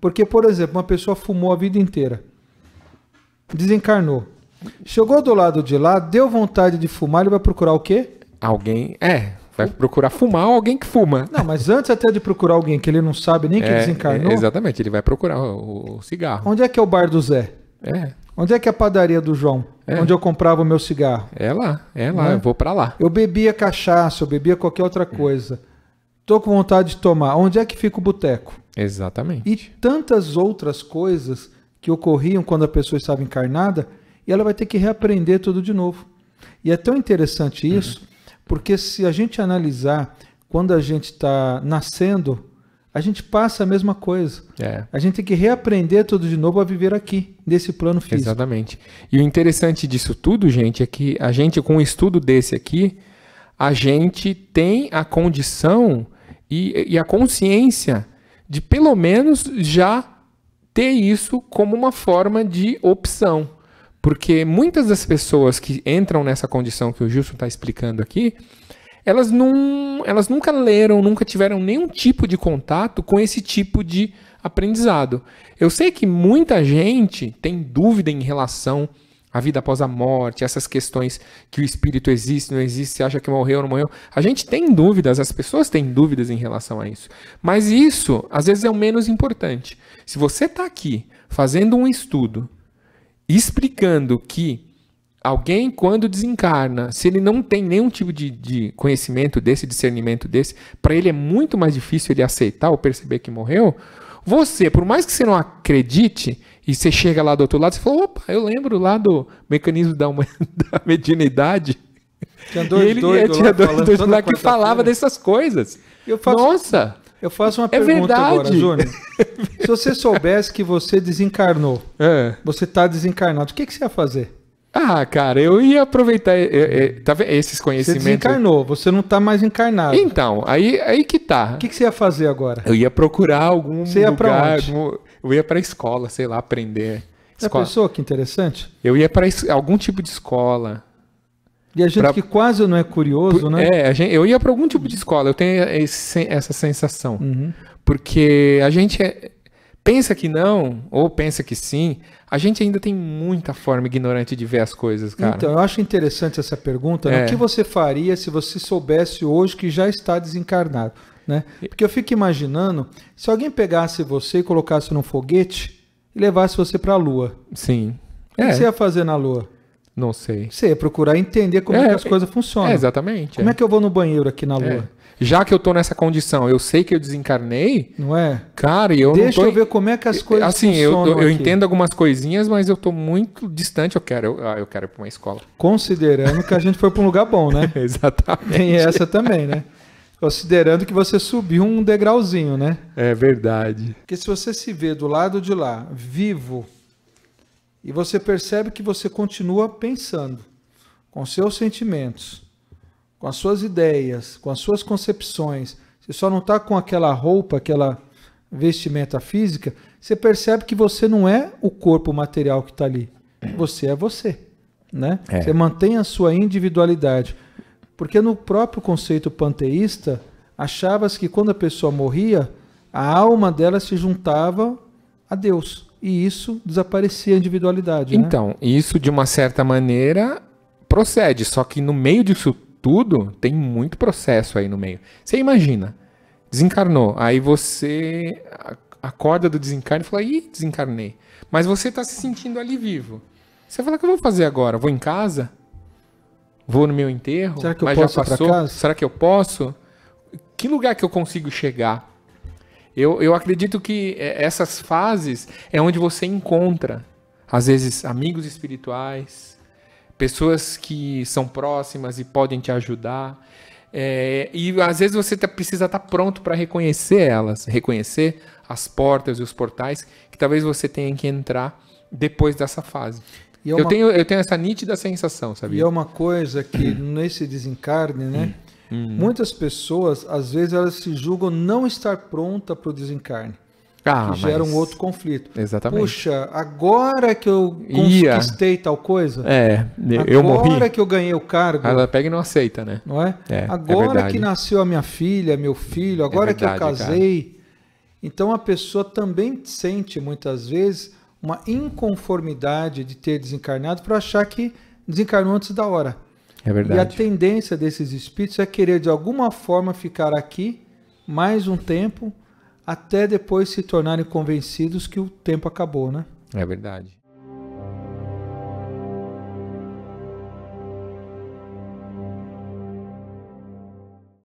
Porque, por exemplo, uma pessoa fumou a vida inteira, desencarnou. Chegou do lado de lá, deu vontade de fumar, ele vai procurar o quê? Alguém. É, vai procurar fumar alguém que fuma. Não, mas antes até de procurar alguém que ele não sabe nem que é, desencarnou. É, exatamente, ele vai procurar o, o, cigarro. Onde é que é o bar do Zé? É. Onde é que é a padaria do João? É. Onde eu comprava o meu cigarro? É lá, é lá, é? eu vou para lá. Eu bebia cachaça, eu bebia qualquer outra coisa. Tô com vontade de tomar. Onde é que fica o boteco? Exatamente. E tantas outras coisas que ocorriam quando a pessoa estava encarnada, e ela vai ter que reaprender tudo de novo. E é tão interessante uhum. isso, uhum. porque se a gente analisar quando a gente está nascendo, a gente passa a mesma coisa. É. A gente tem que reaprender tudo de novo a viver aqui, nesse plano físico. Exatamente. E o interessante disso tudo, gente, é que a gente, com um estudo desse aqui, a gente tem a condição e, e a consciência de pelo menos já ter isso como uma forma de opção. Porque muitas das pessoas que entram nessa condição que o Gilson está explicando aqui, elas, não, elas nunca leram, nunca tiveram nenhum tipo de contato com esse tipo de aprendizado. Eu sei que muita gente tem dúvida em relação a vida após a morte, essas questões que o espírito existe, não existe, se acha que morreu ou não morreu. A gente tem dúvidas, as pessoas têm dúvidas em relação a isso. Mas isso, às vezes, é o menos importante. Se você está aqui fazendo um estudo explicando que alguém, quando desencarna, se ele não tem nenhum tipo de, de conhecimento desse, discernimento desse, para ele é muito mais difícil ele aceitar ou perceber que morreu. Você, por mais que você não acredite, e você chega lá do outro lado e fala: opa, eu lembro lá do mecanismo da, uma, da mediunidade. Tinha dois, e ele tinha dois, dois, dois lá que falava dessas coisas. Eu faço, Nossa! Eu faço uma é pergunta verdade. agora, Júnior. Se você soubesse que você desencarnou, é. você está desencarnado, o que, que você ia fazer? Ah, cara, eu ia aproveitar é, é, é tá esses conhecimentos. Você desencarnou, você não está mais encarnado. Então, aí, aí que tá. O que, que, você ia fazer agora? Eu ia procurar algum você ia lugar. Pra onde? Algum... Eu ia para a escola, sei lá, aprender. É escola. Já pensou que interessante? Eu ia para algum tipo de escola. E a gente pra... que quase não é curioso, Por... né? É, gente... eu ia para algum tipo de escola, eu tenho esse... essa sensação. Uhum. Porque a gente é... pensa que não, ou pensa que sim, a gente ainda tem muita forma ignorante de ver as coisas, cara. Então, eu acho interessante essa pergunta. Né? É. O que você faria se você soubesse hoje que já está desencarnado? Né? Porque eu fico imaginando, se alguém pegasse você e colocasse num foguete e levasse você para a Lua. Sim. O é. que você ia fazer na Lua? Não sei. Você ia procurar entender como é, é as coisas funcionam. É, exatamente. Como é. é. que eu vou no banheiro aqui na é. Lua? Já que eu tô nessa condição, eu sei que eu desencarnei. Não é? Cara, eu Deixa não tô... eu ver como é que as coisas assim, funcionam. Assim, eu, eu entendo algumas coisinhas, mas eu tô muito distante. Eu quero, eu, ah, eu quero ir pra uma escola. Considerando que a gente foi para um lugar bom, né? exatamente. Tem essa também, né? Considerando que você subiu um degrauzinho, né? É verdade. Porque se você se vê do lado de lá, vivo, e você percebe que você continua pensando com seus sentimentos, com as suas ideias, com as suas concepções, você só não está com aquela roupa, aquela vestimenta física, você percebe que você não é o corpo material que está ali. Você é você. Né? É. Você mantém a sua individualidade. Porque no próprio conceito panteísta, achava-se que quando a pessoa morria, a alma dela se juntava a Deus. E isso desaparecia a individualidade. Né? Então, isso de uma certa maneira procede, só que no meio disso tudo tem muito processo aí no meio. Você imagina, desencarnou, aí você acorda do desencarne e fala: ih, desencarnei. Mas você está se sentindo ali vivo. Você fala: o que eu vou fazer agora? Vou em casa? Vou no meu enterro? Será que eu posso já passou? Será que eu posso? Que lugar que eu consigo chegar? Eu, eu acredito que é, essas fases é onde você encontra, às vezes, amigos espirituais, pessoas que são próximas e podem te ajudar. É, e às vezes você tá, precisa estar tá pronto para reconhecer elas, reconhecer as portas e os portais que talvez você tenha que entrar depois dessa fase. É uma... eu, tenho, eu tenho essa nítida sensação, sabia? E é uma coisa que nesse desencarne, né? Hum, hum. Muitas pessoas, às vezes, elas se julgam não estar pronta para o desencarne. Ah, que gera mas... um outro conflito. Exatamente. Puxa, agora que eu conquistei Ia. tal coisa. É, eu morri. Agora que eu ganhei o cargo. Ela pega e não aceita, né? Não é? é, é agora é que nasceu a minha filha, meu filho, agora é verdade, que eu casei. Cara. Então a pessoa também sente muitas vezes uma inconformidade de ter desencarnado para achar que desencarnou antes da hora. É verdade. E a tendência desses espíritos é querer de alguma forma ficar aqui mais um tempo até depois se tornarem convencidos que o tempo acabou, né? É verdade.